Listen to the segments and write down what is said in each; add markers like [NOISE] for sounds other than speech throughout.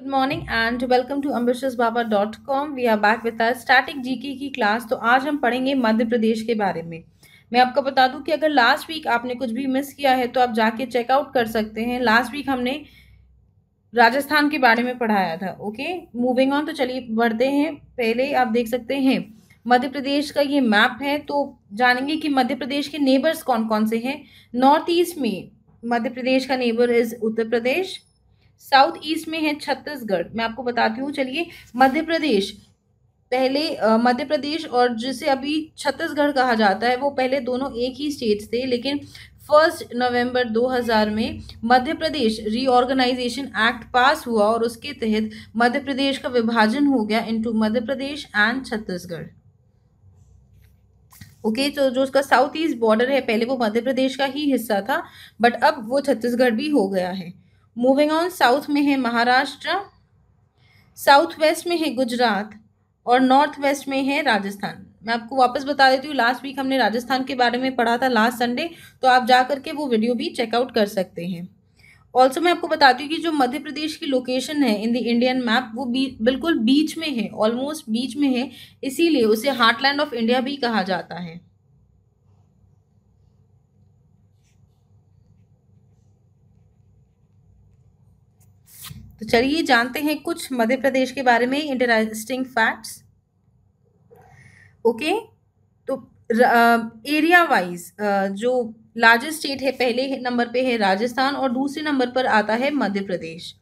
good morning and welcome to ambitious Baba dot com we are back with our static GK की class तो आज हम पढ़ेंगे मध्य प्रदेश के बारे में मैं आपको बता दूं कि अगर लास्ट वीक आपने कुछ भी मिस किया है तो आप जाके चेकआउट कर सकते हैं लास्ट वीक हमने राजस्थान के बारे में पढ़ाया था ओके मूविंग ऑन तो चलिए बढ़ते हैं पहले आप देख सकते हैं मध्य प्रदेश का ये मैप है तो जानेंगे कि मध्य प्रदेश के नेबर्स कौन कौन से हैं नॉर्थ ईस्ट में मध्य प्रदेश का neighbour is Uttar Pradesh south east में है छत्तीसगढ़ मैं आपको बताती हूँ चलिए मध्य प्रदेश पहले मध्य प्रदेश और जिसे अभी छत्तीसगढ़ कहा जाता है वो पहले दोनों एक ही स्टेट्स थे लेकिन फर्स्ट नवंबर 2000 में मध्य प्रदेश रीऑर्गेनाइजेशन एक्ट पास हुआ और उसके तहत मध्य प्रदेश का विभाजन हो गया into Madhya Pradesh and Chhattisgarh okay okay, तो जो उसका साउथ ईस्ट बॉर्डर है पहले वो मध्य प्रदेश का ही हिस्सा था बट अब वो छत्तीसगढ़ भी हो गया है मूविंग ऑन साउथ में है महाराष्ट्र साउथ वेस्ट में है गुजरात और नॉर्थ वेस्ट में है राजस्थान मैं आपको वापस बता देती हूँ लास्ट वीक हमने राजस्थान के बारे में पढ़ा था लास्ट संडे तो आप जा करके वो वीडियो भी चेकआउट कर सकते हैं ऑल्सो मैं आपको बताती हूँ कि जो मध्य प्रदेश की लोकेशन है इन द इंडियन मैप वो बी, बिल्कुल बीच में है ऑलमोस्ट बीच में है इसीलिए उसे हार्टलैंड ऑफ इंडिया भी कहा जाता है तो चलिए जानते हैं कुछ मध्य प्रदेश के बारे में इंटरेस्टिंग फैक्ट्स ओके तो एरिया वाइज जो लार्जेस्ट स्टेट है पहले नंबर पे है राजस्थान और दूसरे नंबर पर आता है Madhya Pradesh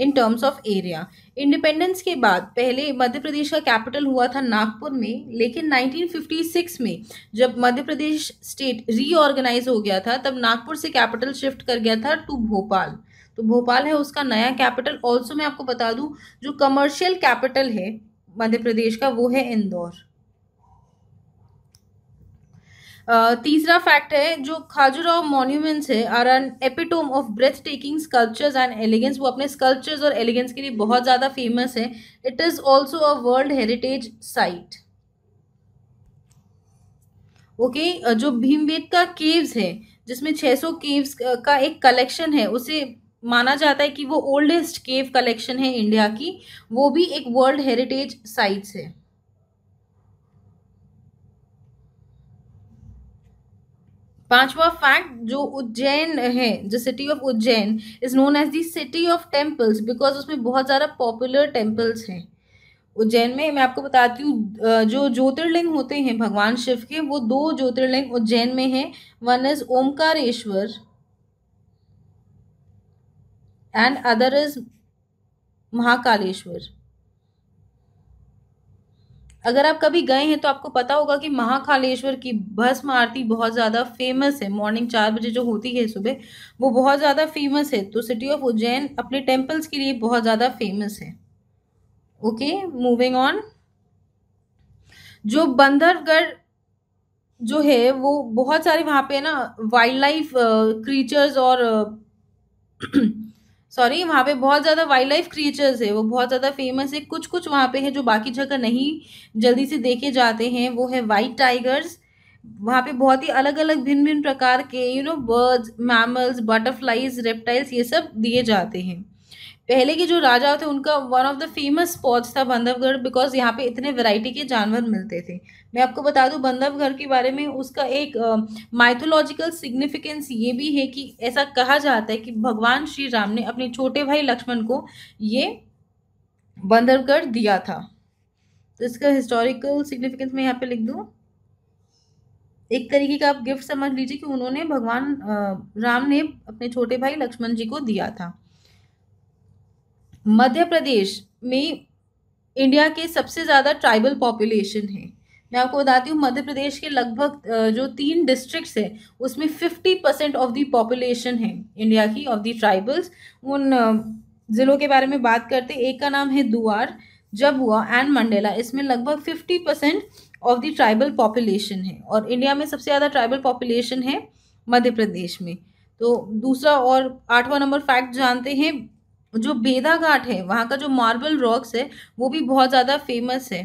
in terms of area independence के बाद पहले मध्य प्रदेश का कैपिटल हुआ था नागपुर में लेकिन 1956 में जब मध्य प्रदेश स्टेट रीऑर्गेनाइज हो गया था तब नागपुर से कैपिटल शिफ्ट कर गया था टू भोपाल तो भोपाल है उसका नया कैपिटल ऑल्सो मैं आपको बता दूं जो कमर्शियल कैपिटल है मध्य प्रदेश का वो है इंदौर तीसरा फैक्ट है जो खाजुराव मॉन्यूमेंट्स है are an epitome of breath taking sculptures and elegance वो अपने स्कल्पचर्स और एलिगेंस के लिए बहुत ज़्यादा फेमस है it is also a world heritage site okay जो भीमबेट का केव्स है जिसमें 600 केव्स का एक कलेक्शन है उसे माना जाता है कि वो ओल्डेस्ट केव कलेक्शन है इंडिया की वो भी एक वर्ल्ड हेरिटेज साइट्स है पांचवा फैक्ट जो उज्जैन है the city of Ujjain is known as city of temples because उसमें बहुत ज़्यादा पॉपुलर टेम्पल्स हैं उज्जैन में मैं आपको बताती हूँ जो ज्योतिर्लिंग होते हैं भगवान शिव के वो दो ज्योतिर्लिंग उज्जैन में हैं one is Omkareshwar and other is Mahakaleshwar अगर आप कभी गए हैं तो आपको पता होगा कि महाकालेश्वर की भस्म आरती बहुत ज़्यादा फेमस है मॉर्निंग चार बजे जो होती है सुबह वो बहुत ज़्यादा फेमस है तो सिटी ऑफ उज्जैन अपने टेम्पल्स के लिए बहुत ज़्यादा फेमस है ओके मूविंग ऑन जो बंदरगढ़ जो है वो बहुत सारे वहाँ पे ना वाइल्ड लाइफ क्रीचर्स और [CLEARS THROAT] सॉरी वहाँ पे बहुत ज़्यादा वाइल्ड लाइफ क्रिएचर्स है वो बहुत ज़्यादा फेमस है कुछ कुछ वहाँ पे है जो बाकी जगह नहीं जल्दी से देखे जाते हैं वो है वाइट टाइगर्स वहाँ पे बहुत ही अलग अलग भिन्न भिन्न प्रकार के you know birds mammals butterflies reptiles ये सब दिए जाते हैं पहले के जो राजा थे उनका one of the famous spots था बंधवगढ़ बिकॉज यहाँ पे इतने वैरायटी के जानवर मिलते थे मैं आपको बता दूँ बंधवगढ़ के बारे में उसका एक माइथोलॉजिकल uh, सिग्निफिकेंस ये भी है कि ऐसा कहा जाता है कि भगवान श्री राम ने अपने छोटे भाई लक्ष्मण को ये बंधवगढ़ दिया था तो इसका हिस्टोरिकल सिग्निफिकेंस मैं यहाँ पे लिख दूँ एक तरीके का आप गिफ्ट समझ लीजिए कि उन्होंने भगवान राम ने अपने छोटे भाई लक्ष्मण जी को दिया था मध्य प्रदेश में इंडिया के सबसे ज़्यादा ट्राइबल पॉपुलेशन है मैं आपको बताती हूँ मध्य प्रदेश के लगभग जो तीन डिस्ट्रिक्ट्स है उसमें fifty percent of the population है इंडिया की ऑफ दी ट्राइबल्स उन ज़िलों के बारे में बात करते एक का नाम है दुआर जबुआ एंड मंडेला इसमें लगभग fifty percent of the tribal population है और इंडिया में सबसे ज़्यादा ट्राइबल पॉपुलेशन है मध्य प्रदेश में तो दूसरा और आठवां नंबर फैक्ट जानते हैं जो बेदा घाट है वहाँ का जो मार्बल रॉक्स है वो भी बहुत ज़्यादा फेमस है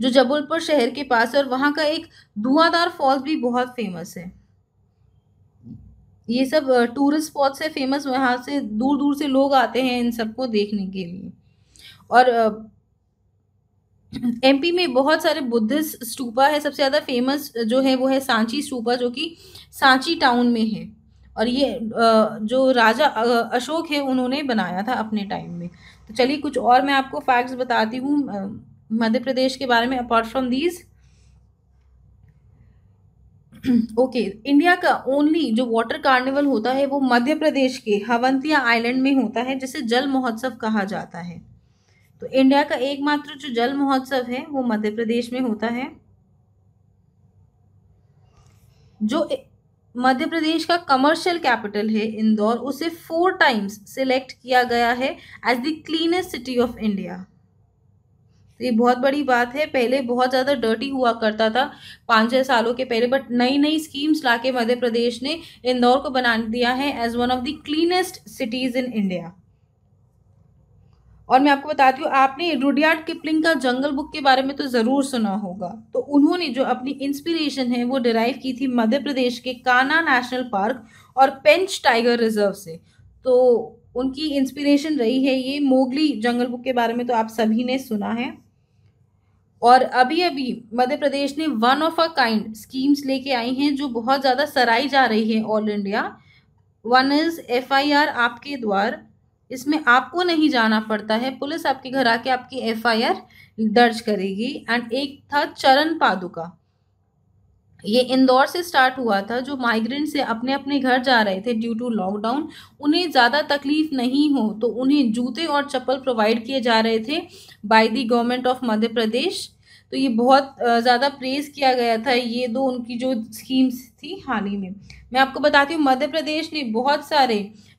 जो जबलपुर शहर के पास है और वहाँ का एक धुआंधार फॉल्स भी बहुत फेमस है ये सब टूरिस्ट स्पॉट्स है फेमस वहाँ से दूर दूर से लोग आते हैं इन सबको देखने के लिए और एमपी में बहुत सारे बुद्धिस्ट स्टूपा है सबसे ज़्यादा फेमस जो है वो है सांची स्टूपा जो कि सांची टाउन में है और ये जो राजा अशोक है उन्होंने बनाया था अपने टाइम में तो चलिए कुछ और मैं आपको फैक्ट्स बताती हूँ मध्य प्रदेश के बारे में apart from these okay India का ओनली जो वाटर कार्निवल होता है वो मध्य प्रदेश के हवंतिया आइलैंड में होता है जिसे जल महोत्सव कहा जाता है तो इंडिया का एकमात्र जो जल महोत्सव है वो मध्य प्रदेश में होता है जो मध्य प्रदेश का कमर्शियल कैपिटल है इंदौर उसे फोर टाइम्स सिलेक्ट किया गया है as the cleanest city of India तो ये बहुत बड़ी बात है पहले बहुत ज़्यादा डर्टी हुआ करता था पाँच छः सालों के पहले बट नई नई स्कीम्स लाके मध्य प्रदेश ने इंदौर को बना दिया है as one of the cleanest cities in India और मैं आपको बताती हूँ आपने रुडियार्ड किपलिंग का जंगल बुक के बारे में तो ज़रूर सुना होगा तो उन्होंने जो अपनी इंस्पिरेशन है वो डिराइव की थी मध्य प्रदेश के काना नेशनल पार्क और पेंच टाइगर रिजर्व से तो उनकी इंस्पिरेशन रही है ये मोगली जंगल बुक के बारे में तो आप सभी ने सुना है और अभी अभी मध्य प्रदेश ने one of a kind schemes लेके आई हैं जो बहुत ज़्यादा सराई जा रही है ऑल इंडिया वन इज़ एफ आपके द्वार इसमें आपको नहीं जाना पड़ता है पुलिस आपके घर आके आपकी एफआईआर दर्ज करेगी एंड एक था चरण पादुका ये इंदौर से स्टार्ट हुआ था जो माइग्रेंट से अपने अपने घर जा रहे थे ड्यू टू लॉकडाउन उन्हें ज़्यादा तकलीफ नहीं हो तो उन्हें जूते और चप्पल प्रोवाइड किए जा रहे थे by the government of Madhya Pradesh तो ये बहुत ज़्यादा प्रेज किया गया था ये दो उनकी जो स्कीम्स थी हाल ही में मैं आपको बताती हूँ मध्य प्रदेश ने बहुत सारे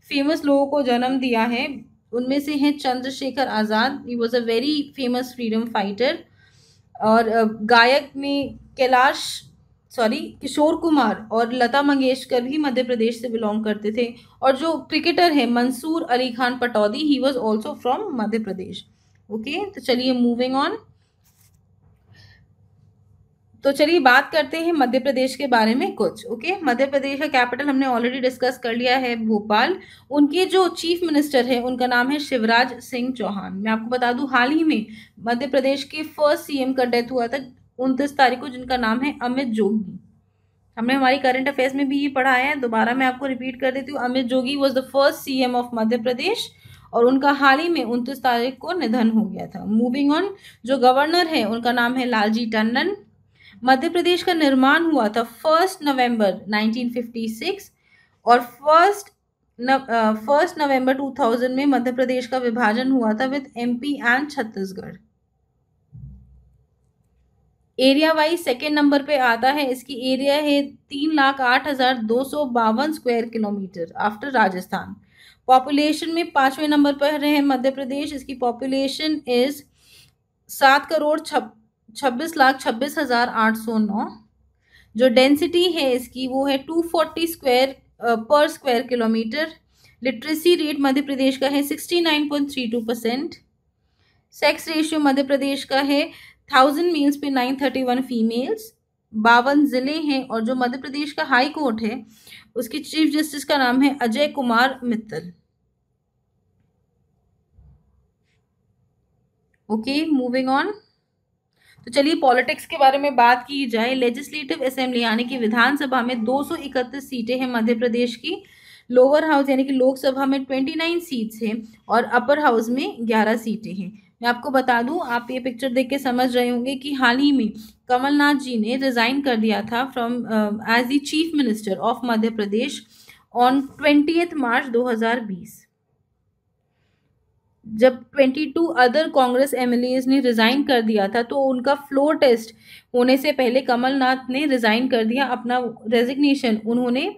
फेमस लोगों को जन्म दिया है उनमें से हैं Chandrashekhar Azad he was a very famous freedom fighter और गायक में कैलाश सॉरी किशोर कुमार और लता मंगेशकर भी मध्य प्रदेश से बिलोंग करते थे और जो क्रिकेटर है Mansoor Ali Khan Pataudi he was also from Madhya Pradesh okay तो चलिए मूविंग ऑन तो चलिए बात करते हैं मध्य प्रदेश के बारे में कुछ ओके मध्य प्रदेश का कैपिटल हमने ऑलरेडी डिस्कस कर लिया है भोपाल उनके जो चीफ मिनिस्टर हैं उनका नाम है शिवराज सिंह चौहान मैं आपको बता दूं हाल ही में मध्य प्रदेश के फर्स्ट सीएम का डेथ हुआ था उनतीस तारीख को जिनका नाम है अमित जोगी हमने हमारी करंट अफेयर्स में भी ये पढ़ाया है दोबारा मैं आपको रिपीट कर देती हूँ Amit Jogi was the first C of Madhya Pradesh और उनका हाल ही में उनतीस तारीख को निधन हो गया था मूविंग ऑन जो गवर्नर है उनका नाम है लालजी टंडन मध्य प्रदेश का निर्माण हुआ था फर्स्ट नवंबर 1956 और फर्स्ट फर्स्ट नवंबर 2000 में मध्य प्रदेश का विभाजन हुआ था with MP and Chhattisgarh area wise second number पे आता है इसकी एरिया है तीन लाख आठ हजार दो सौ बावन square kilometre after Rajasthan population में पांचवें नंबर पर है मध्य प्रदेश इसकी पॉपुलेशन इज सात करोड़ छप छब्बीस लाख छब्बीस हज़ार आठ सौ नौ जो डेंसिटी है इसकी वो है two forty square per square kilometre literacy rate Madhya Pradesh का है sixty nine point three two percent sex ratio Madhya Pradesh का है थाउजेंड मेल्स पे नाइन थर्टी वन फीमेल्स बावन ज़िले हैं और जो मध्य प्रदेश का हाई कोर्ट है उसकी चीफ जस्टिस का नाम है Ajay Kumar Mittal okay moving on तो चलिए पॉलिटिक्स के बारे में बात की जाए लेजिस्लेटिव असेंबली यानी कि विधानसभा में दो सीटें हैं मध्य प्रदेश की लोअर हाउस यानी कि लोकसभा में 29 सीट्स हैं और अपर हाउस में 11 सीटें हैं मैं आपको बता दूं आप ये पिक्चर देख के समझ रहे होंगे कि हाल ही में कमलनाथ जी ने रिज़ाइन कर दिया था from as the chief minister of Madhya Pradesh on twenty March 2020 जब 22 अदर कांग्रेस एम ने रिज़ाइन कर दिया था तो उनका फ्लोर टेस्ट होने से पहले कमलनाथ ने रिज़ाइन कर दिया अपना रेजिग्नेशन उन्होंने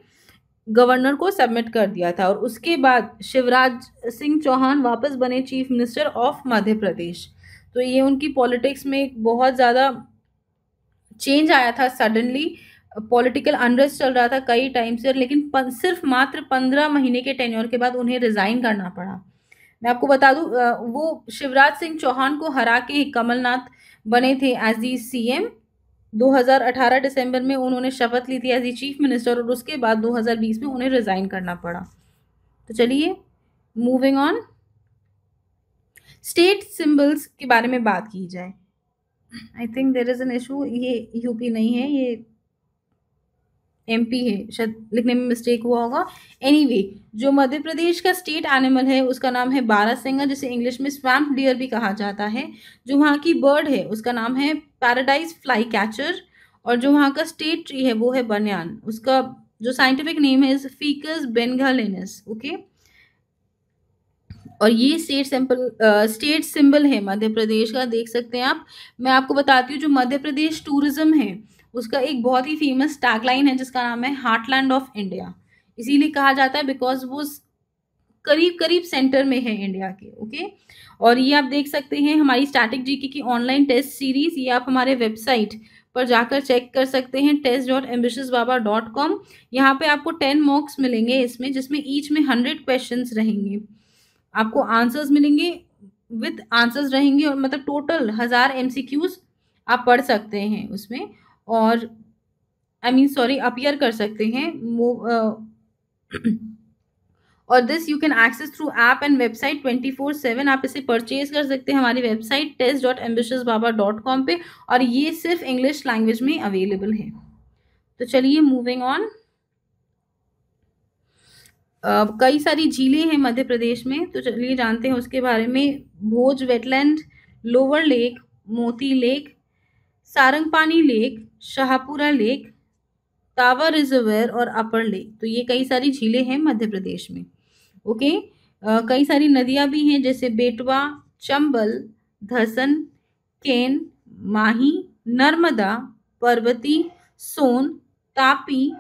गवर्नर को सबमिट कर दिया था और उसके बाद शिवराज सिंह चौहान वापस बने chief minister of Madhya Pradesh तो ये उनकी पॉलिटिक्स में एक बहुत ज़्यादा चेंज आया था सडनली पॉलिटिकल अनरेस्ट चल रहा था कई टाइम से लेकिन सिर्फ मात्र पंद्रह महीने के टेन्योर के बाद उन्हें रिज़ाइन करना पड़ा मैं आपको बता दूं वो शिवराज सिंह चौहान को हरा के कमलनाथ बने थे एज दी सी 2018 दिसंबर में उन्होंने शपथ ली थी एज ई चीफ मिनिस्टर और उसके बाद 2020 में उन्हें रिज़ाइन करना पड़ा तो चलिए मूविंग ऑन स्टेट सिंबल्स के बारे में बात की जाए I think there is an issue ये यूपी नहीं है ये एमपी है शायद लिखने में मिस्टेक हुआ होगा एनीवे anyway, जो मध्य प्रदेश का स्टेट एनिमल है उसका नाम है बारा सिंगा जिसे इंग्लिश में स्वैम्प डियर भी कहा जाता है जो वहाँ की बर्ड है उसका नाम है पैराडाइज फ्लाई कैचर और जो वहाँ का स्टेट ट्री है वो है बनियान उसका जो साइंटिफिक नेम है फीकस बेनगालिनस ओके और ये स्टेट सिंपल स्टेट सिंबल है मध्य प्रदेश का देख सकते हैं आप मैं आपको बताती हूँ जो मध्य प्रदेश टूरिज्म है उसका एक बहुत ही फेमस टैगलाइन है जिसका नाम है हार्टलैंड ऑफ इंडिया इसीलिए कहा जाता है बिकॉज वो करीब करीब सेंटर में है इंडिया के ओके और ये आप देख सकते हैं हमारी स्टैटिक जीके की ऑनलाइन टेस्ट सीरीज ये आप हमारे वेबसाइट पर जाकर चेक कर सकते हैं test dot ambitious baba dot com यहाँ पर आपको टेन मॉक्स मिलेंगे इसमें जिसमें ईच में हंड्रेड क्वेश्चन रहेंगे आपको आंसर्स मिलेंगे विथ आंसर्स रहेंगे और मतलब टोटल हज़ार एम आप पढ़ सकते हैं उसमें और आई मीन सॉरी अपियर कर सकते हैं uh, [CLEARS THROAT] और this you can access through app and website twenty four seven आप इसे परचेज कर सकते हैं हमारी website test dot ambitious baba dot com पर और ये सिर्फ इंग्लिश लैंग्वेज में अवेलेबल है तो चलिए मूविंग ऑन Uh, कई सारी झीलें हैं मध्य प्रदेश में तो चलिए जानते हैं उसके बारे में Bhoj wetland lower lake Moti lake Sarangpani lake Shahpura lake Tawa reservoir और अपर लेक तो ये कई सारी झीलें हैं मध्य प्रदेश में ओके आ, कई सारी नदियाँ भी हैं जैसे बेटवा चंबल धसन केन माही नर्मदा पर्वती सोन तापी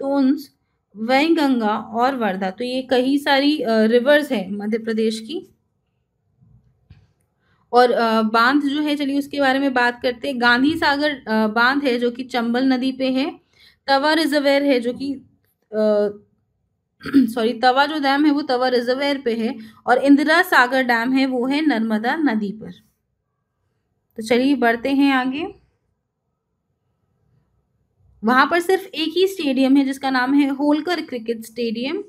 तोंस वैनगंगा और वर्धा तो ये कई सारी रिवर्स हैं मध्य प्रदेश की और बांध जो है चलिए उसके बारे में बात करते हैं गांधी सागर बांध है जो कि चंबल नदी पे है तवा रिजर्वेयर है जो कि [CLEARS THROAT] सॉरी तवा जो डैम है वो तवा रिजर्वेयर पे है और इंदिरा सागर डैम है वो है नर्मदा नदी पर तो चलिए बढ़ते हैं आगे वहाँ पर सिर्फ एक ही स्टेडियम है जिसका नाम है होलकर क्रिकेट स्टेडियम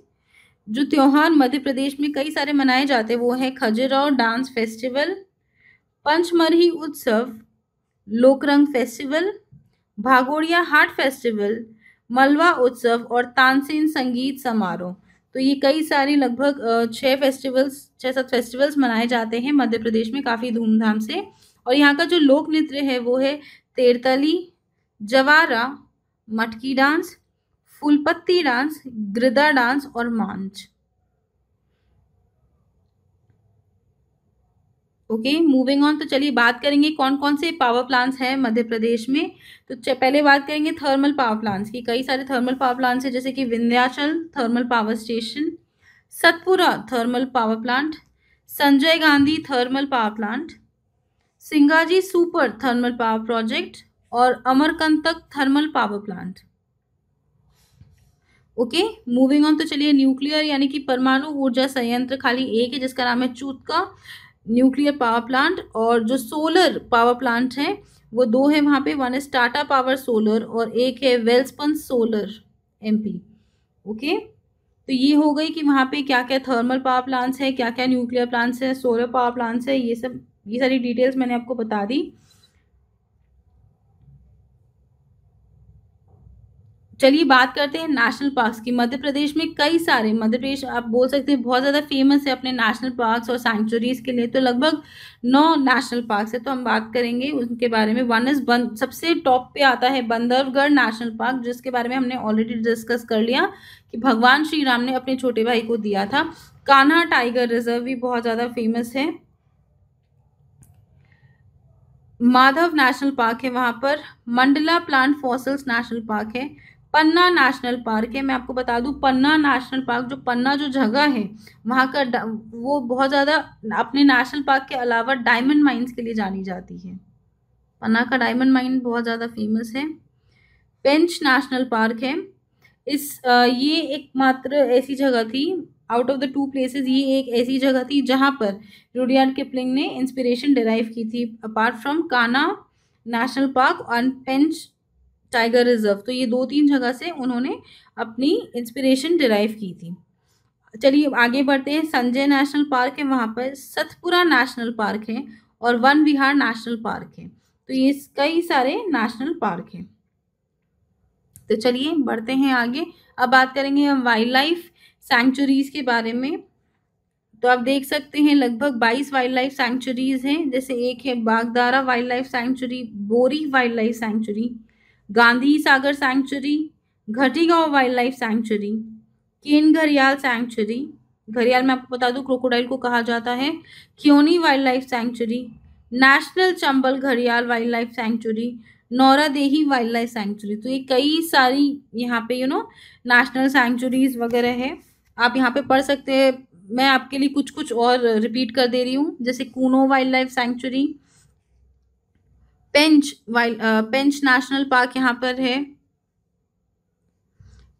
जो त्यौहार मध्य प्रदेश में कई सारे मनाए जाते हैं वो है Khajuraho dance festival Pachmarhi Utsav Lokrang festival Bhagoria Haat festival Malwa Utsav और तानसेन संगीत समारोह तो ये कई सारे लगभग छः फेस्टिवल्स छः सात फेस्टिवल्स मनाए जाते हैं मध्य प्रदेश में काफ़ी धूमधाम से और यहाँ का जो लोक नृत्य है वो है Tertali Jawara Matki dance Phoolpatti dance Grida dance और मांझ ओके मूविंग ऑन तो चलिए बात करेंगे कौन कौन से पावर प्लांट्स हैं मध्य प्रदेश में तो पहले बात करेंगे थर्मल पावर प्लांट्स की कई सारे थर्मल पावर प्लांट्स हैं जैसे कि Vindhyachal thermal power station Satpura thermal power plant Sanjay Gandhi thermal power plant Singaji super thermal power project और Amarkantak thermal power plant okay moving on तो चलिए न्यूक्लियर यानी कि परमाणु ऊर्जा संयंत्र खाली एक है जिसका नाम है चूतका न्यूक्लियर पावर प्लांट और जो सोलर पावर प्लांट हैं वो दो हैं वहाँ पे one is Tata power solar और एक है वेल्सपन सोलर एमपी ओके तो ये हो गई कि वहाँ पे क्या क्या थर्मल पावर प्लांट्स हैं क्या क्या न्यूक्लियर प्लांट्स हैं सोलर पावर प्लांट्स हैं ये सब ये सारी डिटेल्स मैंने आपको बता दी चलिए बात करते हैं नेशनल पार्क की मध्य प्रदेश में कई सारे मध्य प्रदेश आप बोल सकते हैं बहुत ज़्यादा फेमस है अपने नेशनल पार्क्स और सेंचुरीज के लिए तो लगभग नौ नेशनल पार्क्स है तो हम बात करेंगे उनके बारे में वन इज़ बंद सबसे टॉप पे आता है बंदरगढ़ नेशनल पार्क जिसके बारे में हमने ऑलरेडी डिस्कस कर लिया कि भगवान श्री राम ने अपने छोटे भाई को दिया था कान्हा टाइगर रिजर्व भी बहुत ज़्यादा फेमस है माधव नेशनल पार्क है वहाँ पर Mandla plant fossils national park है पन्ना नेशनल पार्क है मैं आपको बता दूं पन्ना नेशनल पार्क जो पन्ना जो जगह है वहाँ का वो बहुत ज़्यादा अपने नेशनल पार्क के अलावा डायमंड माइंस के लिए जानी जाती है पन्ना का डायमंड माइन बहुत ज़्यादा फेमस है पेंच नेशनल पार्क है इस ये एक मात्र ऐसी जगह थी out of the two places ये एक ऐसी जगह थी जहाँ पर रुडियार्ड किपलिंग ने इंस्पिरेशन डिराइव की थी apart from Kanha national park and Pench tiger reserve तो ये दो तीन जगह से उन्होंने अपनी इंस्पिरेशन डिराइव की थी चलिए आगे बढ़ते हैं संजय नेशनल पार्क है वहाँ पर सतपुरा नेशनल पार्क है और वन विहार नेशनल पार्क है तो ये कई सारे नेशनल पार्क हैं तो चलिए बढ़ते हैं आगे अब बात करेंगे हम वाइल्ड लाइफ सेंचुरीज़ के बारे में तो आप देख सकते हैं लगभग बाईस वाइल्ड लाइफ सेंचुरीज़ हैं जैसे एक है Bagdara wild life sanctuary Bori wild life sanctuary Gandhi Sagar sanctuary Ghatigaon wild life sanctuary Ken Gharial sanctuary gharial में आपको बता दूं क्रोकोडाइल को कहा जाता है Kheoni wild life sanctuary national Chambal Gharial wild life sanctuary Nauradehi wild life sanctuary तो ये कई सारी यहाँ पे यू नो नेशनल सैंक्चुरीज वगैरह है आप यहाँ पे पढ़ सकते हैं मैं आपके लिए कुछ कुछ और रिपीट कर दे रही हूँ जैसे Kuno wild life sanctuary Pench wild Pench national park यहाँ पर है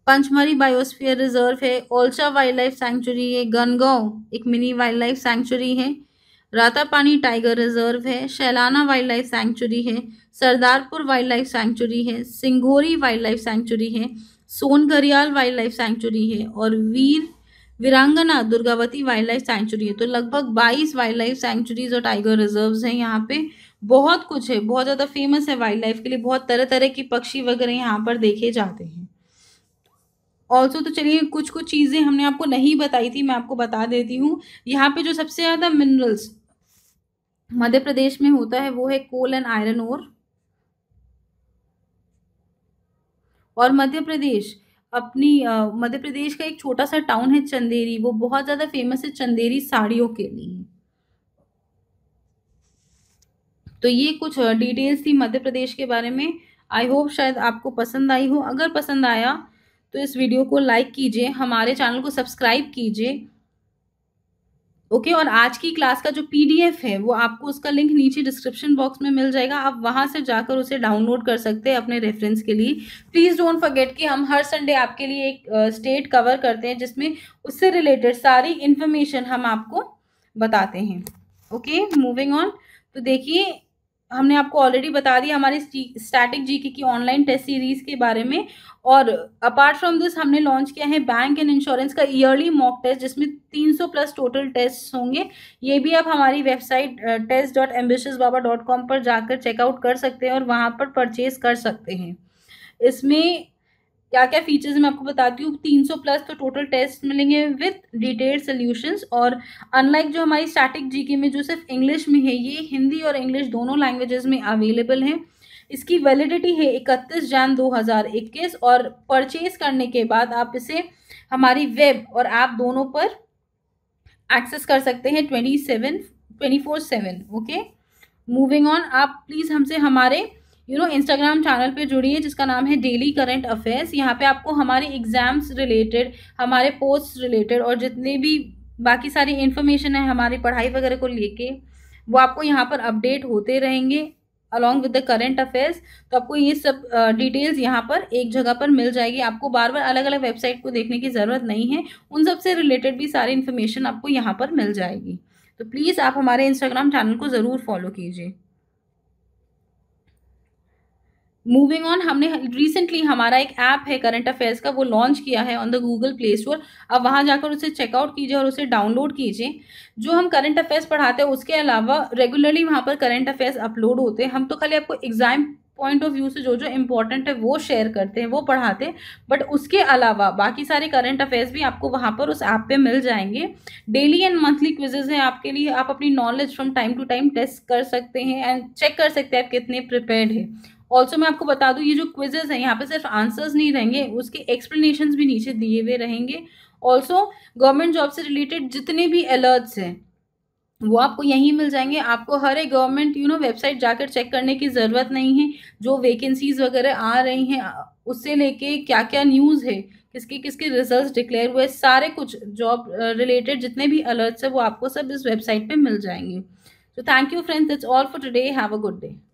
पंचमरी बायोस्फीयर रिजर्व है ओल्चा वाइल्ड लाइफ सेंचुरी है गनगांव एक मिनी वाइल्ड लाइफ सेंचुरी है रातापानी टाइगर रिजर्व है शैलाना वाइल्ड लाइफ सेंचुरी है सरदारपुर वाइल्ड लाइफ सेंचुरी है सिंगोरी वाइल्ड लाइफ सेंचुरी है Son Gharial wild life sanctuary है और वीर वीरांगना दुर्गावती वाइल्ड लाइफ सेंचुरी है तो लगभग 22 वाइल्ड लाइफ सेंचुरीज और टाइगर रिजर्व्स हैं यहाँ पे बहुत कुछ है बहुत ज़्यादा फेमस है वाइल्ड लाइफ के लिए बहुत तरह तरह के पक्षी वगैरह यहाँ पर देखे जाते हैं ऑल्सो तो चलिए कुछ कुछ चीज़ें हमने आपको नहीं बताई थी मैं आपको बता देती हूँ यहाँ पे जो सबसे ज़्यादा मिनरल्स मध्य प्रदेश में होता है वो है कोल एंड आयरन ओर और मध्य प्रदेश अपनी मध्य प्रदेश का एक छोटा सा टाउन है चंदेरी वो बहुत ज़्यादा फेमस है चंदेरी साड़ियों के लिए तो ये कुछ डिटेल्स थी मध्य प्रदेश के बारे में आई होप शायद आपको पसंद आई हो अगर पसंद आया तो इस वीडियो को लाइक कीजिए हमारे चैनल को सब्सक्राइब कीजिए ओके और आज की क्लास का जो पीडीएफ है वो आपको उसका लिंक नीचे डिस्क्रिप्शन बॉक्स में मिल जाएगा आप वहाँ से जाकर उसे डाउनलोड कर सकते हैं अपने रेफरेंस के लिए प्लीज़ डोंट फॉरगेट कि हम हर संडे आपके लिए एक स्टेट uh, कवर करते हैं जिसमें उससे रिलेटेड सारी इन्फॉर्मेशन हम आपको बताते हैं ओके मूविंग ऑन तो देखिए हमने आपको ऑलरेडी बता दिया हमारी स्टैटिक जीके की ऑनलाइन टेस्ट सीरीज के बारे में और अपार्ट फ्रॉम दिस हमने लॉन्च किया है बैंक एंड इंश्योरेंस का ईयरली मॉक टेस्ट जिसमें 300 प्लस टोटल टेस्ट होंगे ये भी आप हमारी website test dot ambitious baba dot com पर जाकर चेकआउट कर सकते हैं और वहाँ पर परचेज कर सकते हैं इसमें क्या क्या फीचर्स मैं आपको बताती हूँ 300 प्लस तो टोटल टेस्ट मिलेंगे विथ डिटेल्ड सोल्यूशंस और अनलाइक जो हमारी स्टैटिक जीके में जो सिर्फ इंग्लिश में है ये हिंदी और इंग्लिश दोनों लैंग्वेजेस में अवेलेबल है इसकी वैलिडिटी है 31 जैन 2021 और परचेज करने के बाद आप इसे हमारी वेब और ऐप दोनों पर एक्सेस कर सकते हैं twenty seven twenty four seven okay moving on आप प्लीज़ हमसे हमारे यू नो इंस्टाग्राम चैनल पे है जिसका नाम है डेली करंट अफेयर्स यहाँ पे आपको हमारे एग्ज़ाम्स रिलेटेड हमारे पोस्ट रिलेटेड और जितने भी बाकी सारी इन्फॉर्मेशन है हमारी पढ़ाई वगैरह को लेके वो आपको यहाँ पर अपडेट होते रहेंगे along with the current affairs तो आपको ये सब डिटेल्स uh, यहाँ पर एक जगह पर मिल जाएगी आपको बार बार अलग अलग वेबसाइट को देखने की ज़रूरत नहीं है उन सब से रिलेटेड भी सारी इन्फॉर्मेशन आपको यहाँ पर मिल जाएगी तो प्लीज़ आप हमारे इंस्टाग्राम चैनल को ज़रूर फॉलो कीजिए मूविंग ऑन हमने रिसेंटली हमारा एक ऐप है करंट अफेयर्स का वो लॉन्च किया है on the Google play store अब वहाँ जाकर उसे चेकआउट कीजिए और उसे डाउनलोड कीजिए जो हम करंट अफेयर्स पढ़ाते हैं उसके अलावा रेगुलरली वहाँ पर करंट अफेयर्स अपलोड होते हैं हम तो खाली आपको एग्जाम पॉइंट ऑफ व्यू से जो जो इम्पोर्टेंट है वो शेयर करते हैं वो पढ़ाते हैं बट उसके अलावा बाकी सारे करंट अफेयर्स भी आपको वहाँ पर उस ऐप पे मिल जाएंगे डेली एंड मंथली क्विजेज हैं आपके लिए आप अपनी knowledge from time to time test कर सकते हैं एंड चेक कर सकते हैं आप कितने प्रिपेयर्ड हैं ऑल्सो मैं आपको बता दूँ ये जो क्विजेज हैं यहाँ पे सिर्फ आंसर्स नहीं रहेंगे उसके एक्सप्लेनेशन भी नीचे दिए हुए रहेंगे ऑल्सो गवर्नमेंट जॉब से रिलेटेड जितने भी अलर्ट्स हैं वो आपको यहीं मिल जाएंगे आपको हर एक गवर्नमेंट यू नो वेबसाइट जाकर चेक करने की ज़रूरत नहीं है जो वैकेंसीज वगैरह आ रही हैं उससे लेके क्या क्या न्यूज़ है किसके किसके रिजल्ट्स डिक्लेयर हुए सारे कुछ जॉब रिलेटेड जितने भी अलर्ट्स हैं वो आपको सब इस वेबसाइट पे मिल जाएंगे तो thank you friends it's all for today have a good day